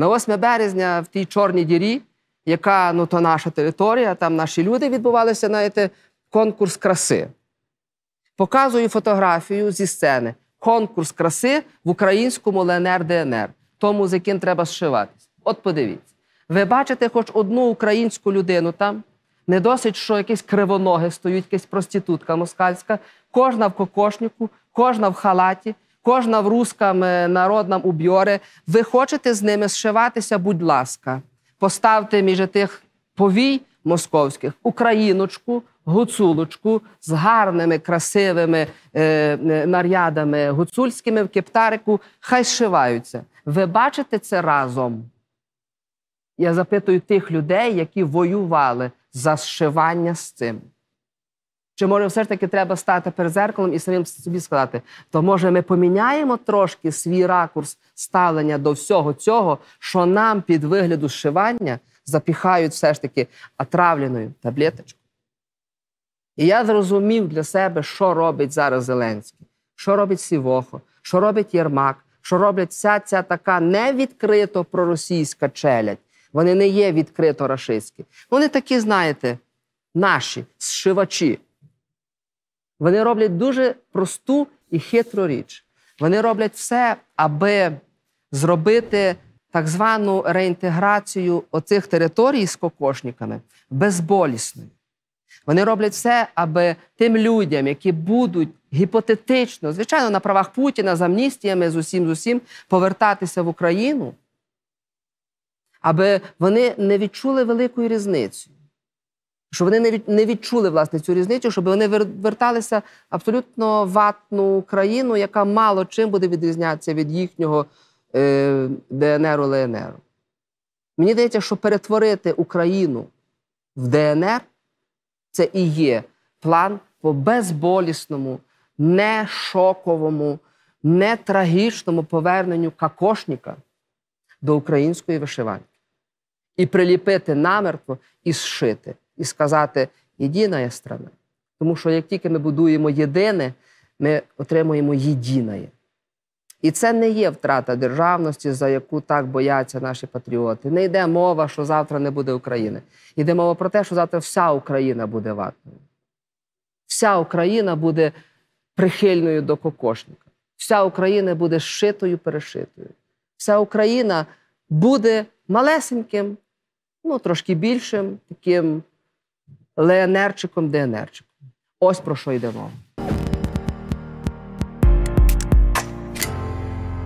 На 8 березня в тій Чорній дірі, яка ну, то наша територія, там наші люди відбувалися, знаєте, конкурс краси. Показую фотографію зі сцени. Конкурс краси в українському ЛНР ДНР. Тому з яким треба зшиватися. От подивіться. Ви бачите хоч одну українську людину там, не досить, що якісь кривоноги стоїть, якась проститутка москальська, кожна в кокошнику, кожна в халаті кожна в русками е, народнам убьоре, ви хочете з ними зшиватися, будь ласка, поставте між тих повій московських україночку, гуцулочку з гарними красивими е, е нарядами гуцульськими в кептарику, хай шиваються. Ви бачите це разом? Я запитую тих людей, які воювали за зшивання з цим. Чи може все ж таки треба стати перед зеркалом і самим собі сказати, то може ми поміняємо трошки свій ракурс ставлення до всього цього, що нам під вигляду зшивання запіхають все ж таки отравленою таблеточкою? І я зрозумів для себе, що робить зараз Зеленський, що робить Сівохо, що робить Єрмак, що роблять вся ця така невідкрито проросійська челядь. Вони не є відкрито рашистські. Вони такі, знаєте, наші сшивачі. Вони роблять дуже просту і хитру річ. Вони роблять все, аби зробити так звану реінтеграцію оцих територій з кокошниками безболісною. Вони роблять все, аби тим людям, які будуть гіпотетично, звичайно, на правах Путіна з амністіями, з усім з усім повертатися в Україну, аби вони не відчули великої різниці що вони не від, не відчули власне цю різницю, щоб вони верталися абсолютно ватну країну, яка мало чим буде відрізнятися від їхнього е, ДНРу ЛНР. Мені здається, що перетворити Україну в ДНР це і є план по безболісному, не шоковому, не трагічному поверненню какошника до української вишиванки. І приліпити намертво і зшити і сказати єдина є страна. Тому що як тільки ми будуємо єдине, ми отримуємо єдине. І це не є втрата державності, за яку так бояться наші патріоти. Не йде мова, що завтра не буде України. Йде мова про те, що завтра вся Україна буде ватною. Вся Україна буде прихильною до кокошника. Вся Україна буде шитою, перешитою. Вся Україна буде малесеньким, ну трошки більшим, таким ЛНРчиком, ДНРчиком. Ось про що йде мова.